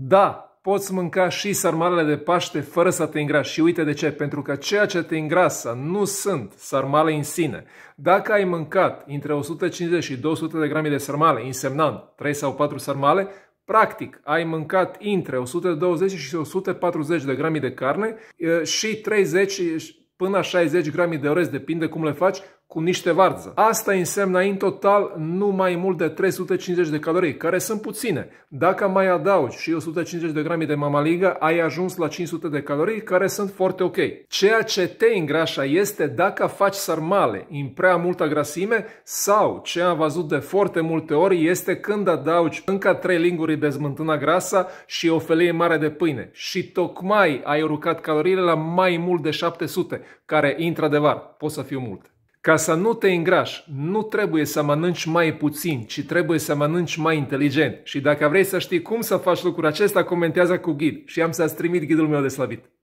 Da, poți mânca și sarmalele de Paște fără să te îngrași. Și uite de ce, pentru că ceea ce te îngrasă nu sunt sarmale în sine. Dacă ai mâncat între 150 și 200 de grame de sarmale, însemnând 3 sau 4 sarmale, Practic, ai mâncat între 120 și 140 de grame de carne eh, și 30 până 60 grame de orez, depinde cum le faci, cu niște varză. Asta înseamnă în total nu mai mult de 350 de calorii, care sunt puține. Dacă mai adaugi și 150 de grame de mamaligă, ai ajuns la 500 de calorii, care sunt foarte ok. Ceea ce te îngrașa este dacă faci sarmale în prea multă grasime sau ce am văzut de foarte multe ori este când adaugi încă 3 linguri de smântână grasă și o felie mare de pâine și tocmai ai urcat caloriile la mai mult de 700, care într-adevăr pot să fiu multe. Ca să nu te îngrași, nu trebuie să mănânci mai puțin, ci trebuie să mănânci mai inteligent. Și dacă vrei să știi cum să faci lucrul acesta, comentează cu ghid și am să-ți trimit ghidul meu de slăbit.